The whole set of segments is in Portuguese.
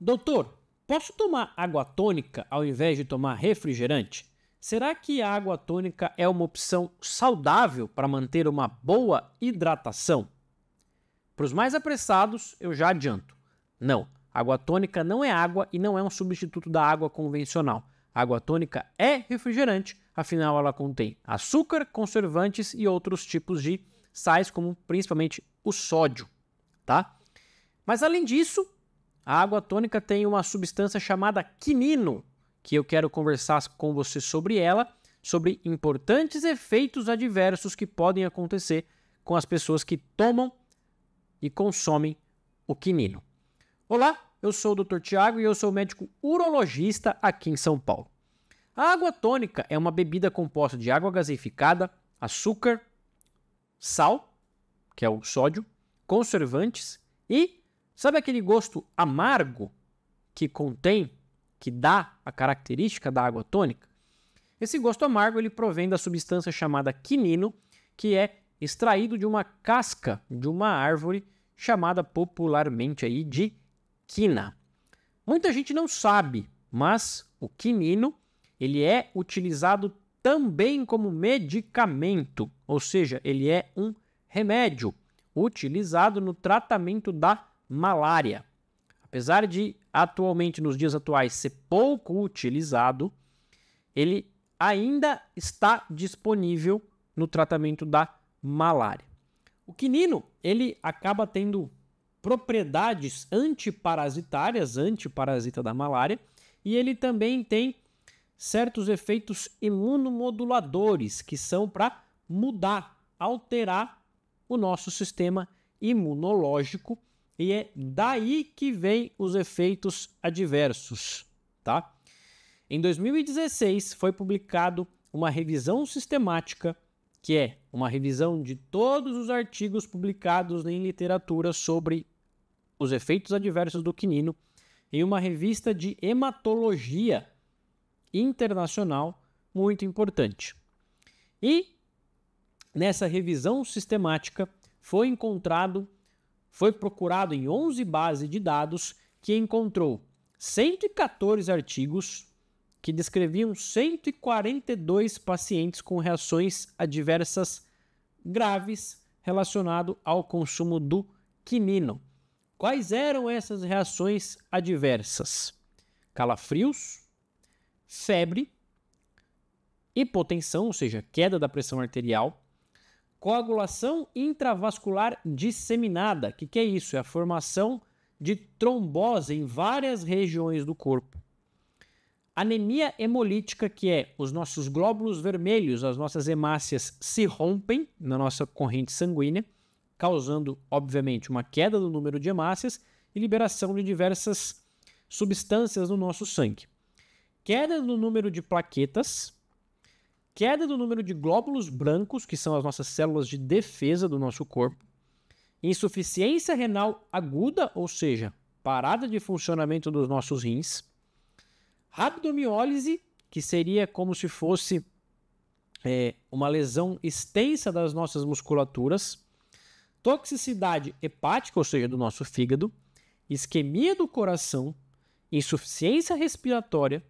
Doutor, posso tomar água tônica ao invés de tomar refrigerante? Será que a água tônica é uma opção saudável para manter uma boa hidratação? Para os mais apressados, eu já adianto. Não, água tônica não é água e não é um substituto da água convencional. A água tônica é refrigerante, afinal ela contém açúcar, conservantes e outros tipos de sais, como principalmente o sódio, tá? Mas além disso, a água tônica tem uma substância chamada quinino, que eu quero conversar com você sobre ela, sobre importantes efeitos adversos que podem acontecer com as pessoas que tomam e consomem o quinino. Olá, eu sou o Dr. Tiago e eu sou médico urologista aqui em São Paulo. A água tônica é uma bebida composta de água gaseificada, açúcar, sal, que é o sódio, conservantes e Sabe aquele gosto amargo que contém, que dá a característica da água tônica? Esse gosto amargo ele provém da substância chamada quinino, que é extraído de uma casca de uma árvore chamada popularmente aí de quina. Muita gente não sabe, mas o quinino ele é utilizado também como medicamento, ou seja, ele é um remédio utilizado no tratamento da malária. Apesar de atualmente nos dias atuais ser pouco utilizado, ele ainda está disponível no tratamento da malária. O quinino, ele acaba tendo propriedades antiparasitárias, antiparasita da malária, e ele também tem certos efeitos imunomoduladores que são para mudar, alterar o nosso sistema imunológico e é daí que vem os efeitos adversos, tá? Em 2016 foi publicado uma revisão sistemática, que é uma revisão de todos os artigos publicados em literatura sobre os efeitos adversos do quinino em uma revista de hematologia internacional muito importante. E nessa revisão sistemática foi encontrado foi procurado em 11 bases de dados que encontrou 114 artigos que descreviam 142 pacientes com reações adversas graves relacionado ao consumo do quinino. Quais eram essas reações adversas? Calafrios, febre, hipotensão, ou seja, queda da pressão arterial, Coagulação intravascular disseminada. O que, que é isso? É a formação de trombose em várias regiões do corpo. Anemia hemolítica, que é os nossos glóbulos vermelhos, as nossas hemácias se rompem na nossa corrente sanguínea, causando, obviamente, uma queda do número de hemácias e liberação de diversas substâncias no nosso sangue. Queda no número de plaquetas, queda do número de glóbulos brancos, que são as nossas células de defesa do nosso corpo, insuficiência renal aguda, ou seja, parada de funcionamento dos nossos rins, rabdomiólise, que seria como se fosse é, uma lesão extensa das nossas musculaturas, toxicidade hepática, ou seja, do nosso fígado, isquemia do coração, insuficiência respiratória,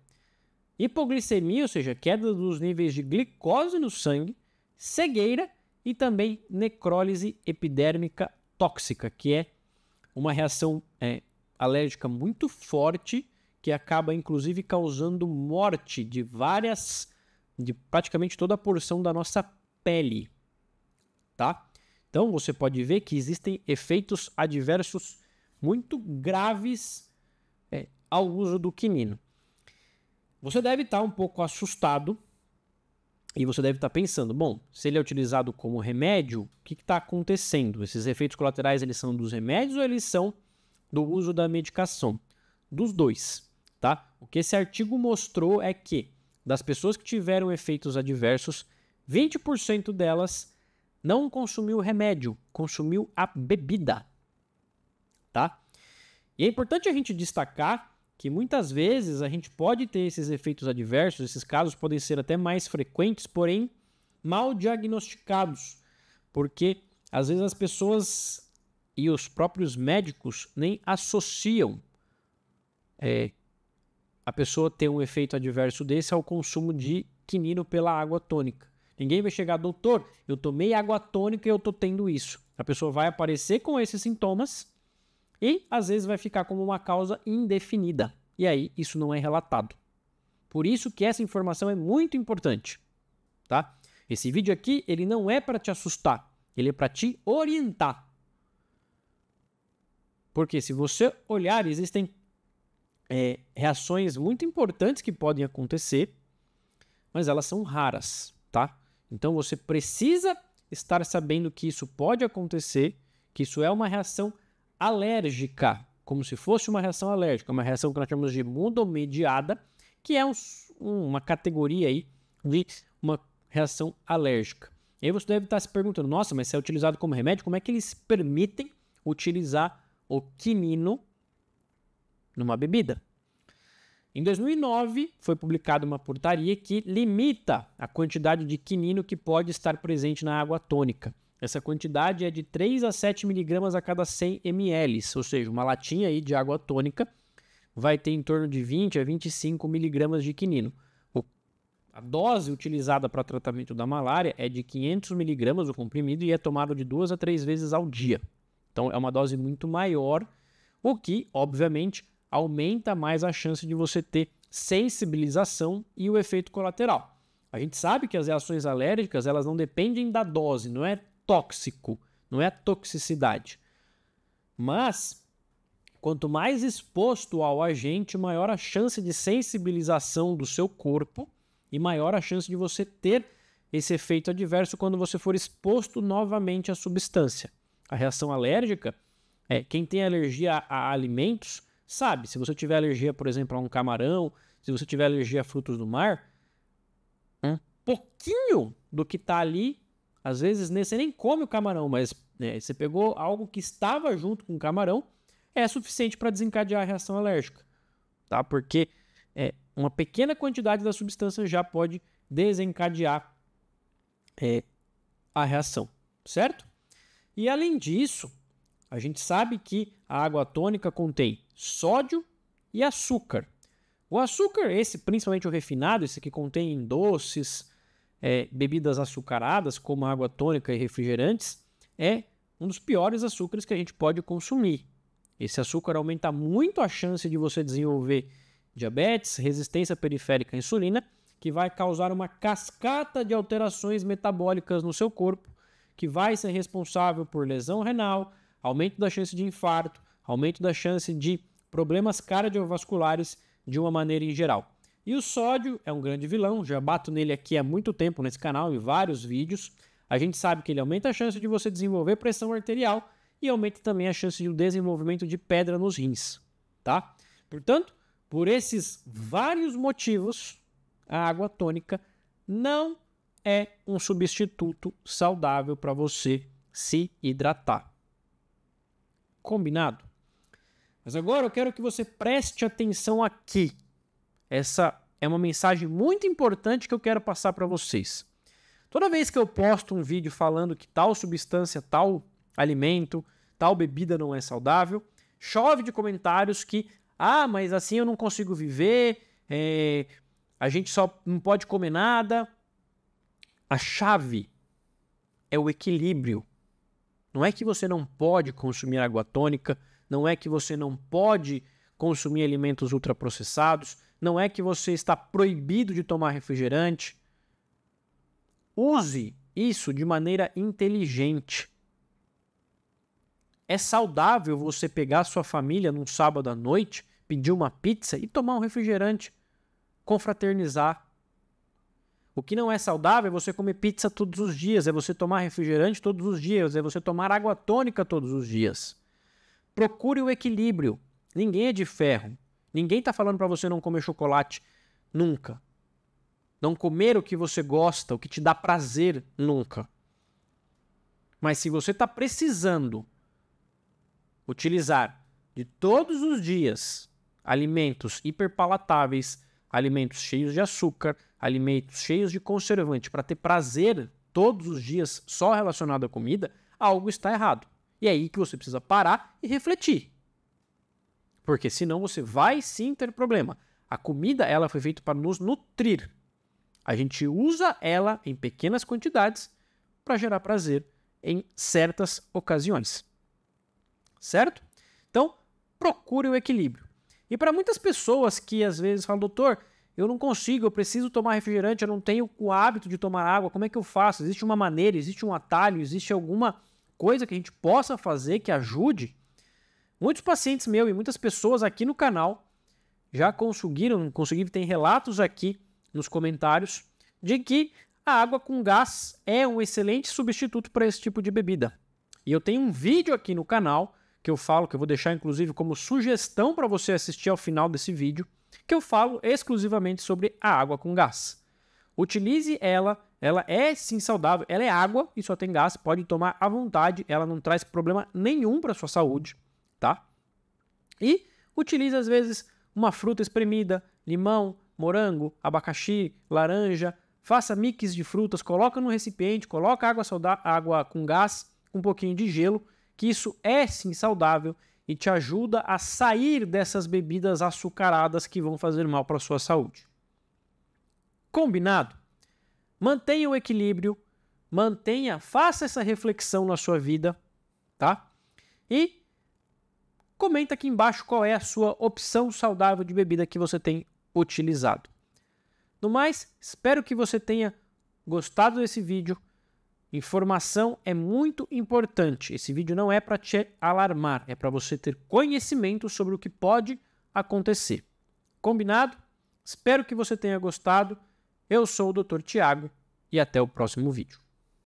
hipoglicemia, ou seja, queda dos níveis de glicose no sangue, cegueira e também necrólise epidérmica tóxica, que é uma reação é, alérgica muito forte que acaba inclusive causando morte de várias, de praticamente toda a porção da nossa pele, tá? Então você pode ver que existem efeitos adversos muito graves é, ao uso do quinino. Você deve estar tá um pouco assustado e você deve estar tá pensando, bom, se ele é utilizado como remédio, o que está acontecendo? Esses efeitos colaterais eles são dos remédios ou eles são do uso da medicação? Dos dois, tá? O que esse artigo mostrou é que das pessoas que tiveram efeitos adversos, 20% delas não consumiu remédio, consumiu a bebida, tá? E é importante a gente destacar que muitas vezes a gente pode ter esses efeitos adversos, esses casos podem ser até mais frequentes, porém mal diagnosticados, porque às vezes as pessoas e os próprios médicos nem associam é, a pessoa ter um efeito adverso desse ao consumo de quinino pela água tônica. Ninguém vai chegar, doutor, eu tomei água tônica e eu tô tendo isso. A pessoa vai aparecer com esses sintomas e às vezes vai ficar como uma causa indefinida. E aí isso não é relatado. Por isso que essa informação é muito importante, tá? Esse vídeo aqui, ele não é para te assustar, ele é para te orientar. Porque se você olhar, existem é, reações muito importantes que podem acontecer, mas elas são raras, tá? Então você precisa estar sabendo que isso pode acontecer, que isso é uma reação alérgica, como se fosse uma reação alérgica, uma reação que nós chamamos de mudomediada, que é um, uma categoria aí de uma reação alérgica. E aí você deve estar se perguntando, nossa, mas se é utilizado como remédio, como é que eles permitem utilizar o quinino numa bebida? Em 2009, foi publicada uma portaria que limita a quantidade de quinino que pode estar presente na água tônica. Essa quantidade é de 3 a 7 miligramas a cada 100 ml, ou seja, uma latinha aí de água tônica vai ter em torno de 20 a 25 miligramas de quinino. A dose utilizada para tratamento da malária é de 500 miligramas o comprimido e é tomado de duas a três vezes ao dia. Então é uma dose muito maior, o que, obviamente, aumenta mais a chance de você ter sensibilização e o efeito colateral. A gente sabe que as reações alérgicas elas não dependem da dose, não é tóxico, não é toxicidade. Mas quanto mais exposto ao agente, maior a chance de sensibilização do seu corpo e maior a chance de você ter esse efeito adverso quando você for exposto novamente à substância. A reação alérgica é quem tem alergia a, a alimentos sabe. Se você tiver alergia, por exemplo, a um camarão, se você tiver alergia a frutos do mar, um pouquinho do que está ali às vezes né, você nem come o camarão, mas né, você pegou algo que estava junto com o camarão, é suficiente para desencadear a reação alérgica. Tá? Porque é, uma pequena quantidade da substância já pode desencadear é, a reação, certo? E além disso, a gente sabe que a água tônica contém sódio e açúcar. O açúcar, esse principalmente o refinado, esse que contém doces, é, bebidas açucaradas, como água tônica e refrigerantes, é um dos piores açúcares que a gente pode consumir. Esse açúcar aumenta muito a chance de você desenvolver diabetes, resistência periférica à insulina, que vai causar uma cascata de alterações metabólicas no seu corpo, que vai ser responsável por lesão renal, aumento da chance de infarto, aumento da chance de problemas cardiovasculares de uma maneira em geral. E o sódio é um grande vilão, já bato nele aqui há muito tempo nesse canal e vários vídeos. A gente sabe que ele aumenta a chance de você desenvolver pressão arterial e aumenta também a chance de um desenvolvimento de pedra nos rins, tá? Portanto, por esses vários motivos, a água tônica não é um substituto saudável para você se hidratar. Combinado? Mas agora eu quero que você preste atenção aqui, essa é uma mensagem muito importante que eu quero passar para vocês. Toda vez que eu posto um vídeo falando que tal substância, tal alimento, tal bebida não é saudável, chove de comentários que, ah, mas assim eu não consigo viver, é, a gente só não pode comer nada. A chave é o equilíbrio. Não é que você não pode consumir água tônica, não é que você não pode consumir alimentos ultraprocessados, não é que você está proibido de tomar refrigerante. Use isso de maneira inteligente. É saudável você pegar sua família num sábado à noite, pedir uma pizza e tomar um refrigerante, confraternizar. O que não é saudável é você comer pizza todos os dias, é você tomar refrigerante todos os dias, é você tomar água tônica todos os dias. Procure o equilíbrio. Ninguém é de ferro. Ninguém está falando para você não comer chocolate nunca. Não comer o que você gosta, o que te dá prazer nunca. Mas se você está precisando utilizar de todos os dias alimentos hiperpalatáveis, alimentos cheios de açúcar, alimentos cheios de conservante para ter prazer todos os dias só relacionado à comida, algo está errado. E é aí que você precisa parar e refletir. Porque senão você vai sim ter problema. A comida, ela foi feita para nos nutrir. A gente usa ela em pequenas quantidades para gerar prazer em certas ocasiões. Certo? Então, procure o equilíbrio. E para muitas pessoas que às vezes falam, doutor, eu não consigo, eu preciso tomar refrigerante, eu não tenho o hábito de tomar água, como é que eu faço? Existe uma maneira, existe um atalho, existe alguma coisa que a gente possa fazer que ajude? Muitos pacientes meus e muitas pessoas aqui no canal já conseguiram, conseguiram tem relatos aqui nos comentários de que a água com gás é um excelente substituto para esse tipo de bebida. E eu tenho um vídeo aqui no canal que eu falo, que eu vou deixar inclusive como sugestão para você assistir ao final desse vídeo, que eu falo exclusivamente sobre a água com gás. Utilize ela, ela é sim saudável, ela é água e só tem gás, pode tomar à vontade, ela não traz problema nenhum para sua saúde tá? E utiliza às vezes uma fruta espremida, limão, morango, abacaxi, laranja. Faça mix de frutas, coloca no recipiente, coloca água, sauda água com gás, um pouquinho de gelo, que isso é sim saudável e te ajuda a sair dessas bebidas açucaradas que vão fazer mal para a sua saúde. Combinado? Mantenha o equilíbrio, mantenha, faça essa reflexão na sua vida, tá? E comenta aqui embaixo qual é a sua opção saudável de bebida que você tem utilizado. No mais, espero que você tenha gostado desse vídeo. Informação é muito importante. Esse vídeo não é para te alarmar, é para você ter conhecimento sobre o que pode acontecer. Combinado? Espero que você tenha gostado. Eu sou o Dr. Tiago e até o próximo vídeo.